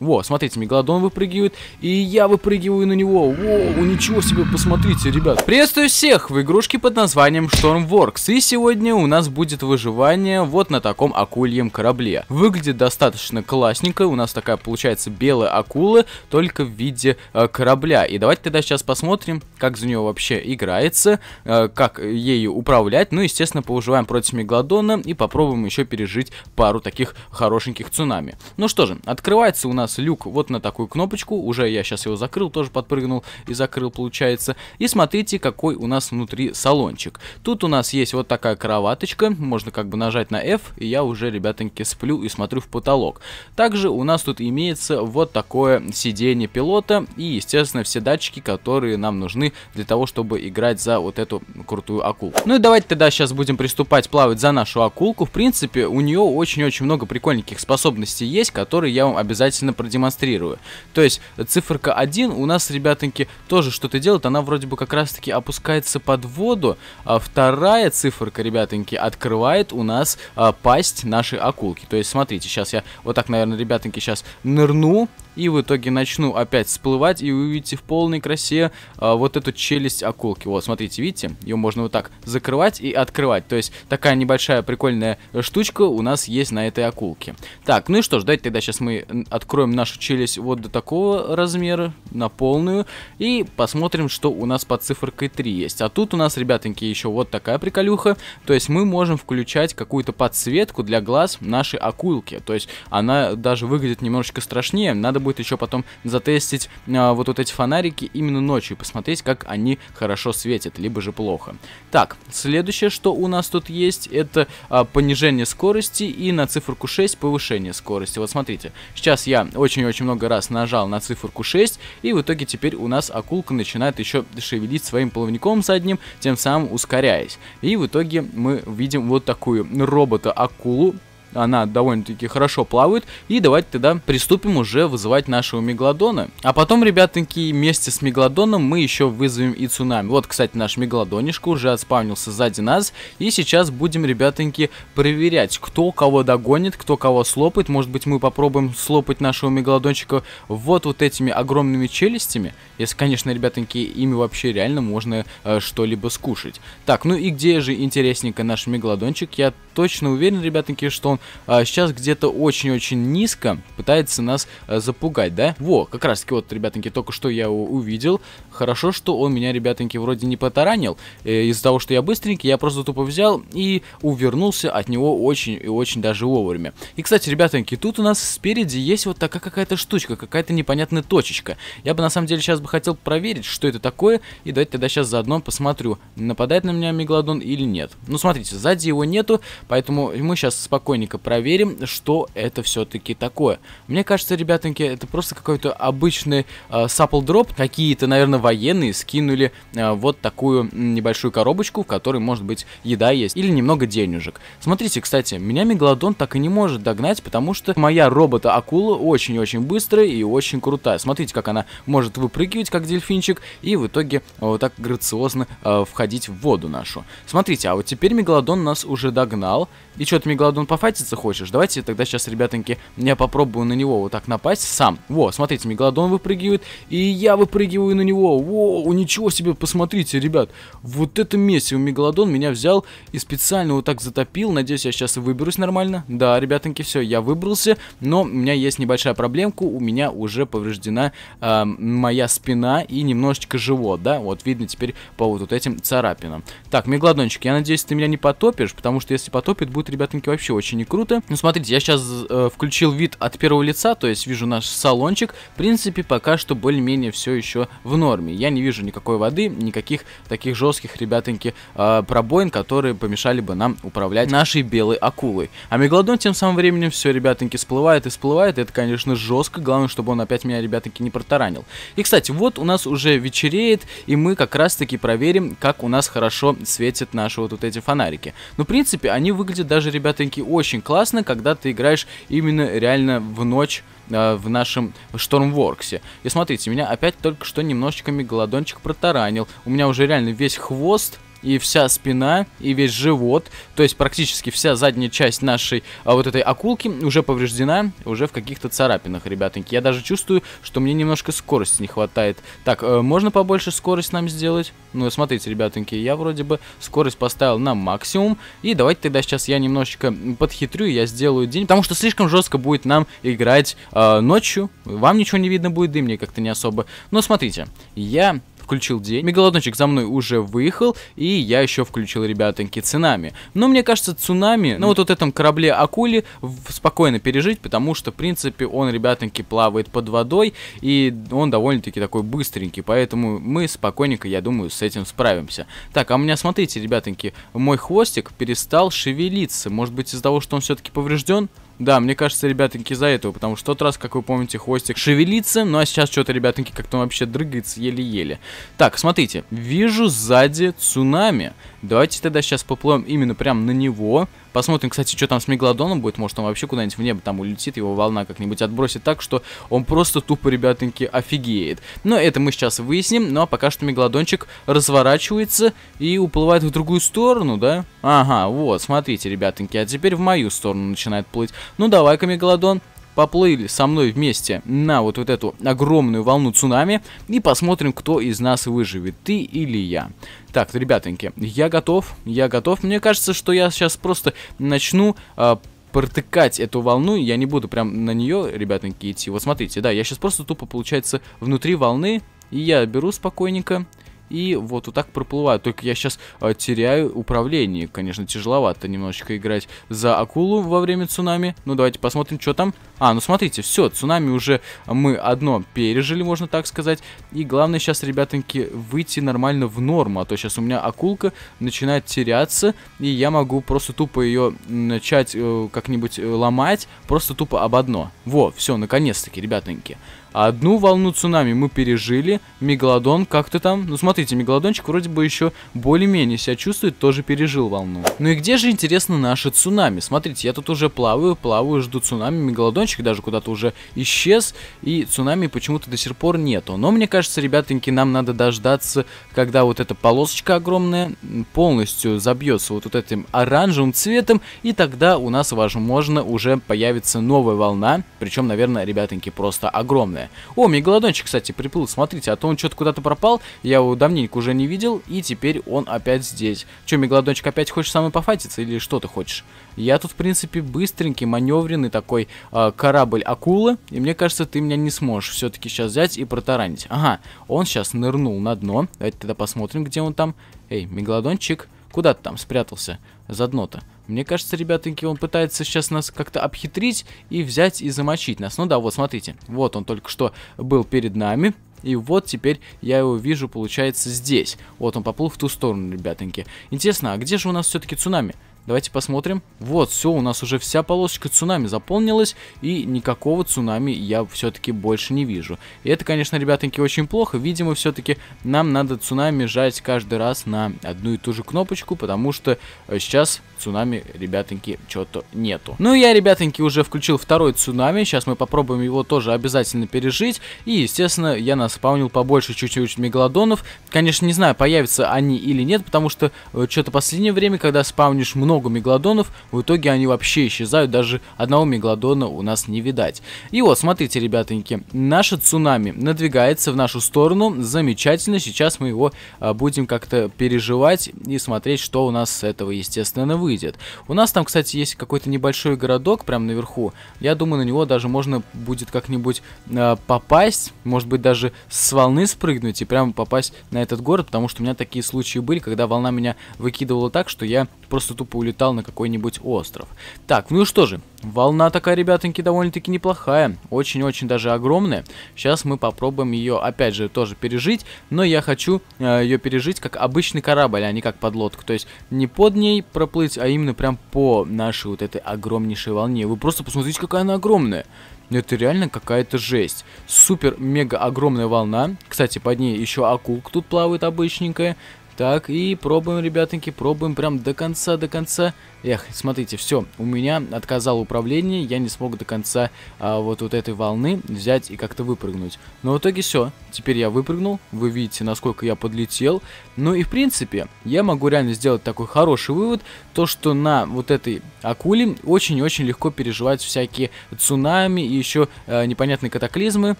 Во, смотрите, Мегалодон выпрыгивает, и я выпрыгиваю на него. Воу, ничего себе, посмотрите, ребят. Приветствую всех в игрушке под названием Stormworks, и сегодня у нас будет выживание вот на таком акульем корабле. Выглядит достаточно классненько, у нас такая получается белая акула, только в виде э, корабля. И давайте тогда сейчас посмотрим, как за нее вообще играется, э, как ею управлять. Ну, естественно, повыживаем против Мегалодона и попробуем еще пережить пару таких хорошеньких цунами. Ну что же, открывается у нас нас люк вот на такую кнопочку. Уже я сейчас его закрыл, тоже подпрыгнул и закрыл, получается. И смотрите, какой у нас внутри салончик. Тут у нас есть вот такая кроваточка. Можно как бы нажать на F, и я уже, ребятоньки, сплю и смотрю в потолок. Также у нас тут имеется вот такое сиденье пилота и, естественно, все датчики, которые нам нужны для того, чтобы играть за вот эту крутую акулку. Ну и давайте тогда сейчас будем приступать плавать за нашу акулку. В принципе, у нее очень-очень много прикольненьких способностей есть, которые я вам обязательно продемонстрирую. То есть циферка 1 у нас, ребятоньки, тоже что-то делает. Она вроде бы как раз-таки опускается под воду. А вторая циферка, ребятоньки, открывает у нас а, пасть нашей акулки. То есть смотрите, сейчас я вот так, наверное, ребятоньки, сейчас нырну и в итоге начну опять всплывать, и вы увидите в полной красе э, вот эту челюсть акулки. Вот, смотрите, видите? Ее можно вот так закрывать и открывать. То есть такая небольшая прикольная штучка у нас есть на этой акулке. Так, ну и что ж, давайте тогда сейчас мы откроем нашу челюсть вот до такого размера, на полную, и посмотрим, что у нас под цифркой 3 есть. А тут у нас, ребятоньки, еще вот такая приколюха. То есть мы можем включать какую-то подсветку для глаз нашей акулки. То есть она даже выглядит немножечко страшнее. Надо будет будет еще потом затестить а, вот, вот эти фонарики именно ночью, посмотреть, как они хорошо светят, либо же плохо. Так, следующее, что у нас тут есть, это а, понижение скорости и на циферку 6 повышение скорости. Вот смотрите, сейчас я очень-очень много раз нажал на циферку 6, и в итоге теперь у нас акулка начинает еще шевелить своим плавником задним, тем самым ускоряясь. И в итоге мы видим вот такую робота-акулу, она довольно-таки хорошо плавает. И давайте тогда приступим уже вызывать нашего Мегалодона. А потом, ребятоньки, вместе с Мегалодоном мы еще вызовем и Цунами. Вот, кстати, наш Мегалодонишка уже отспавнился сзади нас. И сейчас будем, ребятоньки, проверять, кто кого догонит, кто кого слопает. Может быть, мы попробуем слопать нашего Мегалодончика вот вот этими огромными челюстями. Если, конечно, ребятоньки, ими вообще реально можно э, что-либо скушать. Так, ну и где же интересненько наш Мегалодончик? Я точно уверен, ребятки, что он а, сейчас где-то очень-очень низко пытается нас а, запугать, да? Во, как раз таки вот, ребятки, только что я его увидел. Хорошо, что он меня, ребятоньки, вроде не потаранил. Э, из-за того, что я быстренький, я просто тупо взял и увернулся от него очень и очень даже вовремя. И, кстати, ребятоньки, тут у нас спереди есть вот такая какая-то штучка, какая-то непонятная точечка. Я бы, на самом деле, сейчас бы хотел проверить, что это такое, и давайте тогда сейчас заодно посмотрю, нападает на меня Мегалодон или нет. Ну, смотрите, сзади его нету, поэтому мы сейчас спокойненько проверим, что это все-таки такое. Мне кажется, ребятоньки, это просто какой-то обычный э, сапл дроп, какие-то, наверное, военные скинули э, вот такую небольшую коробочку, в которой может быть еда есть или немного денежек. Смотрите, кстати, меня Мегалодон так и не может догнать, потому что моя робота-акула очень-очень быстрая и очень крутая. Смотрите, как она может выпрыгивать, как дельфинчик, и в итоге э, вот так грациозно э, входить в воду нашу. Смотрите, а вот теперь Мегалодон нас уже догнал. И что, ты, Мегалодон, пофатиться хочешь? Давайте тогда сейчас, ребятоньки, я попробую на него вот так напасть сам. Во, смотрите, Мегалодон выпрыгивает, и я выпрыгиваю на него о, ничего себе, посмотрите, ребят, вот это у мегалодон меня взял и специально вот так затопил, надеюсь, я сейчас и выберусь нормально. Да, ребятоньки, все, я выбрался, но у меня есть небольшая проблемка, у меня уже повреждена э, моя спина и немножечко живот, да, вот видно теперь по вот, вот этим царапинам. Так, мегалодончик, я надеюсь, ты меня не потопишь, потому что если потопит, будет, ребятоньки, вообще очень не круто. Ну, смотрите, я сейчас э, включил вид от первого лица, то есть вижу наш салончик, в принципе, пока что более-менее все еще в норме армии. Я не вижу никакой воды, никаких таких жестких, ребятоньки, э, пробоин, которые помешали бы нам управлять нашей белой акулой. А Мегалодон тем самым временем все, ребятоньки, всплывает и всплывает. Это, конечно, жестко. Главное, чтобы он опять меня, ребятоньки, не протаранил. И, кстати, вот у нас уже вечереет, и мы как раз-таки проверим, как у нас хорошо светят наши вот, вот эти фонарики. Ну, в принципе, они выглядят даже, ребятоньки, очень классно, когда ты играешь именно реально в ночь Э, в нашем Штормворксе. И смотрите, меня опять только что немножечко мегалодончик протаранил. У меня уже реально весь хвост и вся спина, и весь живот, то есть практически вся задняя часть нашей а, вот этой акулки уже повреждена, уже в каких-то царапинах, ребятоньки. Я даже чувствую, что мне немножко скорости не хватает. Так, э, можно побольше скорость нам сделать? Ну, смотрите, ребятоньки, я вроде бы скорость поставил на максимум, и давайте тогда сейчас я немножечко подхитрю, я сделаю день, потому что слишком жестко будет нам играть э, ночью, вам ничего не видно будет, да мне как-то не особо. Но смотрите, я включил день. Мегалодончик за мной уже выехал, и я еще включил, ребятоньки, цунами. Но мне кажется, цунами на ну, вот, вот этом корабле акули спокойно пережить, потому что, в принципе, он, ребятоньки, плавает под водой, и он довольно-таки такой быстренький, поэтому мы спокойненько, я думаю, с этим справимся. Так, а у меня, смотрите, ребятоньки, мой хвостик перестал шевелиться, может быть из-за того, что он все-таки поврежден? Да, мне кажется, ребятоньки, за этого, потому что тот раз, как вы помните, хвостик шевелится, ну а сейчас что-то, ребятоньки, как-то вообще дрыгается еле-еле. Так, смотрите, вижу сзади цунами. Давайте тогда сейчас поплывем именно прям на него. Посмотрим, кстати, что там с Мегалодоном будет. Может, он вообще куда-нибудь в небо там улетит, его волна как-нибудь отбросит так, что он просто тупо, ребятеньки, офигеет. Но это мы сейчас выясним. Ну, а пока что Мегалодончик разворачивается и уплывает в другую сторону, да? Ага, вот, смотрите, ребятеньки, а теперь в мою сторону начинает плыть. Ну, давай-ка, Мегалодон, поплыли со мной вместе на вот, вот эту огромную волну цунами и посмотрим, кто из нас выживет, ты или я. Так, ребятоньки, я готов, я готов. Мне кажется, что я сейчас просто начну... Э, протыкать эту волну, я не буду прям на нее, ребятоньки, идти. Вот смотрите, да, я сейчас просто тупо, получается, внутри волны, и я беру спокойненько, и вот, вот так проплываю. Только я сейчас э, теряю управление. Конечно, тяжеловато немножечко играть за акулу во время цунами. Ну, давайте посмотрим, что там. А, ну смотрите, все, цунами уже мы одно пережили, можно так сказать. И главное сейчас, ребятоньки, выйти нормально в норму. А то сейчас у меня акулка начинает теряться, и я могу просто тупо ее начать э, как-нибудь э, ломать, просто тупо об одно. Во, все, наконец-таки, ребятоньки. Одну волну цунами мы пережили, Мегалодон как-то там... Ну, смотрите, Мегалодончик вроде бы еще более-менее себя чувствует, тоже пережил волну. Ну и где же, интересно, наши цунами? Смотрите, я тут уже плаваю, плаваю, жду цунами, Мегалодончик даже куда-то уже исчез, и цунами почему-то до сих пор нету. Но мне кажется, ребятоньки, нам надо дождаться, когда вот эта полосочка огромная полностью забьется вот, вот этим оранжевым цветом, и тогда у нас, возможно, уже появится новая волна, причем, наверное, ребятоньки, просто огромная. О, мегалодончик, кстати, приплыл, смотрите, а то он что-то куда-то пропал, я его давненько уже не видел, и теперь он опять здесь. Че, мегалодончик опять хочешь со мной пофатиться, или что ты хочешь? Я тут, в принципе, быстренький, маневренный такой э, корабль акулы, и мне кажется, ты меня не сможешь все-таки сейчас взять и протаранить. Ага, он сейчас нырнул на дно, давайте тогда посмотрим, где он там. Эй, мегалодончик, Куда ты там спрятался? За дно-то. Мне кажется, ребятоньки, он пытается сейчас нас как-то обхитрить и взять и замочить нас. Ну да, вот, смотрите. Вот он только что был перед нами. И вот теперь я его вижу, получается, здесь. Вот он поплыл в ту сторону, ребятоньки. Интересно, а где же у нас все-таки цунами? Давайте посмотрим. Вот, все, у нас уже вся полосочка цунами заполнилась, и никакого цунами я все-таки больше не вижу. И это, конечно, ребятки, очень плохо. Видимо, все-таки нам надо цунами жать каждый раз на одну и ту же кнопочку, потому что э, сейчас цунами, ребятоньки, чего то нету. Ну я, ребятоньки, уже включил второй цунами, сейчас мы попробуем его тоже обязательно пережить. И, естественно, я наспаунил побольше чуть-чуть мегалодонов. Конечно, не знаю, появятся они или нет, потому что э, что-то последнее время, когда спаунишь много мегалодонов, в итоге они вообще исчезают, даже одного мегалодона у нас не видать. И вот, смотрите, ребятоньки, наше цунами надвигается в нашу сторону, замечательно, сейчас мы его а, будем как-то переживать и смотреть, что у нас с этого, естественно, выйдет выйдет. У нас там, кстати, есть какой-то небольшой городок прямо наверху. Я думаю, на него даже можно будет как-нибудь э, попасть, может быть, даже с волны спрыгнуть и прямо попасть на этот город, потому что у меня такие случаи были, когда волна меня выкидывала так, что я просто тупо улетал на какой-нибудь остров. Так, ну и что же, Волна такая, ребятоньки, довольно-таки неплохая. Очень-очень даже огромная. Сейчас мы попробуем ее, опять же, тоже пережить. Но я хочу э, ее пережить как обычный корабль, а не как подлодку. То есть не под ней проплыть, а именно прям по нашей вот этой огромнейшей волне. Вы просто посмотрите, какая она огромная. Это реально какая-то жесть. Супер-мега огромная волна. Кстати, под ней еще акулка тут плавает обычненькая. Так, и пробуем, ребятоньки, пробуем прям до конца, до конца. Эх, смотрите, все, у меня отказало управление, я не смог до конца а, вот, вот этой волны взять и как-то выпрыгнуть. Но в итоге все, теперь я выпрыгнул, вы видите, насколько я подлетел. Ну и в принципе, я могу реально сделать такой хороший вывод, то что на вот этой акуле очень-очень легко переживать всякие цунами и еще э, непонятные катаклизмы,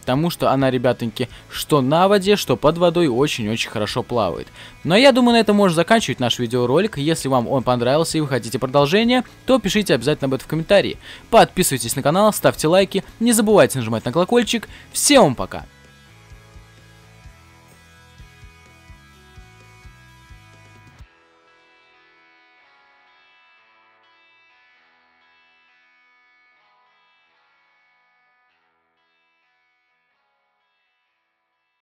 потому что она, ребятоньки, что на воде, что под водой очень-очень хорошо плавает. Но я думаю, на этом можно заканчивать наш видеоролик. Если вам он понравился и вы хотите продолжение, то пишите обязательно об этом в комментарии. Подписывайтесь на канал, ставьте лайки, не забывайте нажимать на колокольчик. Всем пока!